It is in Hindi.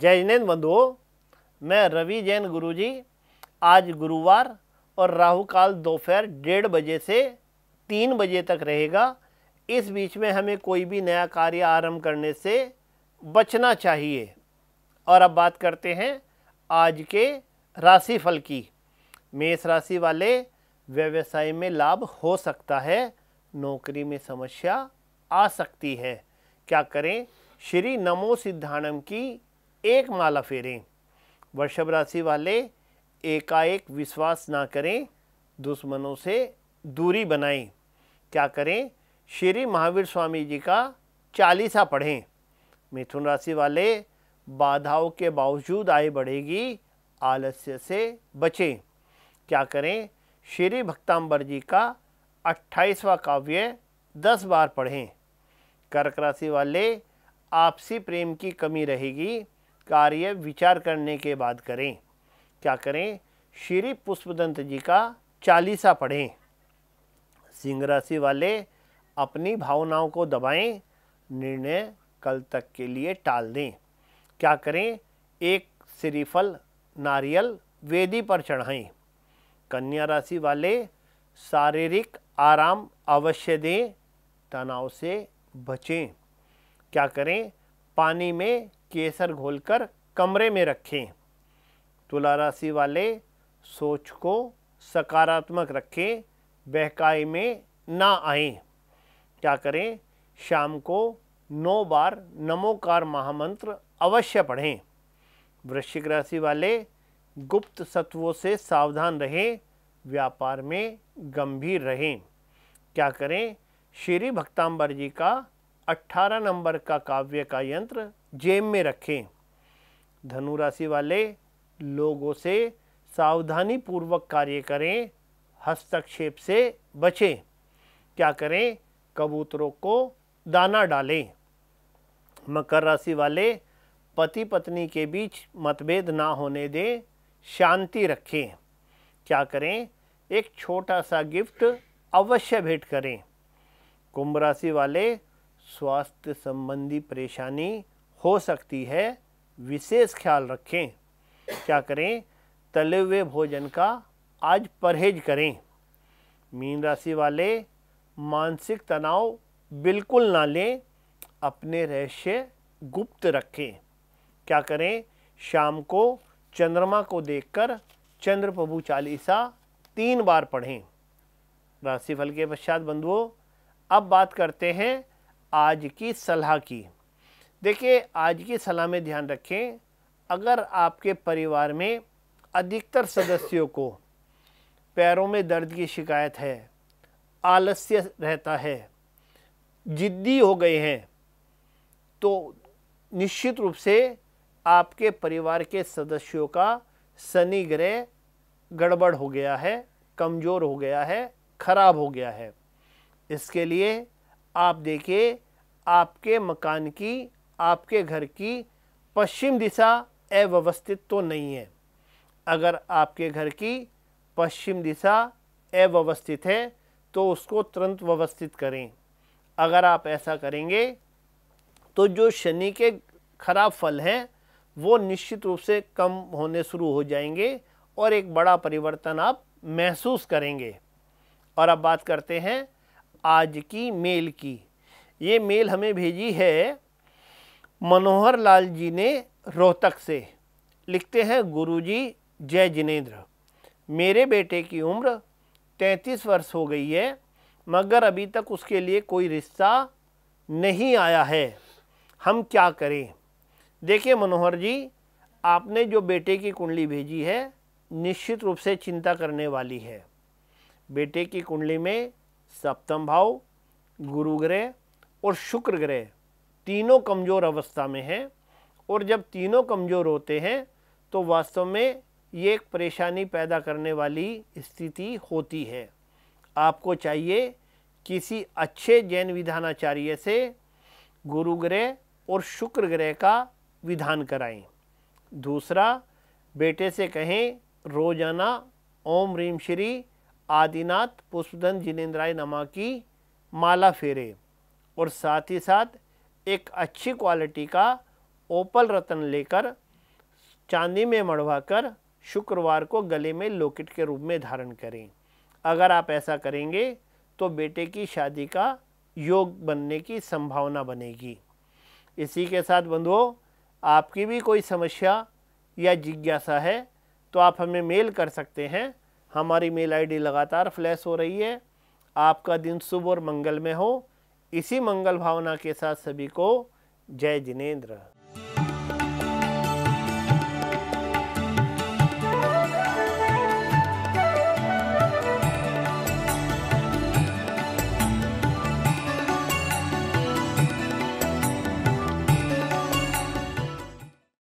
जय जिनेन्द्र बंधुओं मैं रवि जैन गुरुजी आज गुरुवार और राहु काल दोपहर डेढ़ बजे से तीन बजे तक रहेगा इस बीच में हमें कोई भी नया कार्य आरंभ करने से बचना चाहिए और अब बात करते हैं आज के राशिफल की मेष राशि वाले व्यवसाय में लाभ हो सकता है नौकरी में समस्या आ सकती है क्या करें श्री नमो सिद्धानम की एक माला फेरें वृषभ राशि वाले एकाएक विश्वास ना करें दुश्मनों से दूरी बनाएं क्या करें श्री महावीर स्वामी जी का चालीसा पढ़ें मिथुन राशि वाले बाधाओं के बावजूद आय बढ़ेगी आलस्य से बचें क्या करें श्री भक्तांबर जी का अट्ठाईसवा काव्य दस बार पढ़ें कर्क राशि वाले आपसी प्रेम की कमी रहेगी कार्य विचार करने के बाद करें क्या करें श्री पुष्पदंत जी का चालीसा पढ़ें सिंह राशि वाले अपनी भावनाओं को दबाएं निर्णय कल तक के लिए टाल दें क्या करें एक श्रीफल नारियल वेदी पर चढ़ाएं कन्या राशि वाले शारीरिक आराम अवश्य दें तनाव से बचें क्या करें पानी में केसर घोलकर कमरे में रखें तुला राशि वाले सोच को सकारात्मक रखें बहकाई में ना आए क्या करें शाम को नौ बार नमोकार महामंत्र अवश्य पढ़ें वृश्चिक राशि वाले गुप्त सत्वों से सावधान रहें व्यापार में गंभीर रहें क्या करें श्री भक्ताम्बर जी का 18 नंबर का काव्य का यंत्र जेब में रखें धनु राशि वाले लोगों से सावधानी पूर्वक कार्य करें हस्तक्षेप से बचें क्या करें कबूतरों को दाना डालें मकर राशि वाले पति पत्नी के बीच मतभेद ना होने दें शांति रखें क्या करें एक छोटा सा गिफ्ट अवश्य भेंट करें कुंभ राशि वाले स्वास्थ्य संबंधी परेशानी हो सकती है विशेष ख्याल रखें क्या करें तले हुए भोजन का आज परहेज करें मीन राशि वाले मानसिक तनाव बिल्कुल ना लें अपने रहस्य गुप्त रखें क्या करें शाम को चंद्रमा को देखकर चंद्र प्रभु चालीसा तीन बार पढ़ें राशिफल के पश्चात बंधुओं अब बात करते हैं आज की सलाह की देखिए आज की सलाह में ध्यान रखें अगर आपके परिवार में अधिकतर सदस्यों को पैरों में दर्द की शिकायत है आलस्य रहता है जिद्दी हो गए हैं तो निश्चित रूप से आपके परिवार के सदस्यों का शनि ग्रह गड़बड़ हो गया है कमज़ोर हो गया है ख़राब हो गया है इसके लिए आप देखिए आपके मकान की आपके घर की पश्चिम दिशा अव्यवस्थित तो नहीं है अगर आपके घर की पश्चिम दिशा अव्यवस्थित है तो उसको तुरंत व्यवस्थित करें अगर आप ऐसा करेंगे तो जो शनि के खराब फल हैं वो निश्चित रूप से कम होने शुरू हो जाएंगे और एक बड़ा परिवर्तन आप महसूस करेंगे और अब बात करते हैं आज की मेल की ये मेल हमें भेजी है मनोहर लाल जी ने रोहतक से लिखते हैं गुरुजी जय जिनेन्द्र मेरे बेटे की उम्र तैंतीस वर्ष हो गई है मगर अभी तक उसके लिए कोई रिश्ता नहीं आया है हम क्या करें देखिए मनोहर जी आपने जो बेटे की कुंडली भेजी है निश्चित रूप से चिंता करने वाली है बेटे की कुंडली में सप्तम भाव गुरु ग्रह और शुक्र ग्रह तीनों कमज़ोर अवस्था में हैं और जब तीनों कमज़ोर होते हैं तो वास्तव में ये एक परेशानी पैदा करने वाली स्थिति होती है आपको चाहिए किसी अच्छे जैन विधानाचार्य से गुरु ग्रह और शुक्र ग्रह का विधान कराएं दूसरा बेटे से कहें रोजाना ओम रीम श्री आदिनाथ पुष्पधन जिनेन्द्राय नमा की माला फेरे और साथ ही साथ एक अच्छी क्वालिटी का ओपल रतन लेकर चांदी में मढ़वा कर शुक्रवार को गले में लोकेट के रूप में धारण करें अगर आप ऐसा करेंगे तो बेटे की शादी का योग बनने की संभावना बनेगी इसी के साथ बंधुओं आपकी भी कोई समस्या या जिज्ञासा है तो आप हमें मेल कर सकते हैं हमारी मेल आईडी लगातार फ्लैश हो रही है आपका दिन शुभ और मंगल में हो इसी मंगल भावना के साथ सभी को जय जिनेन्द्र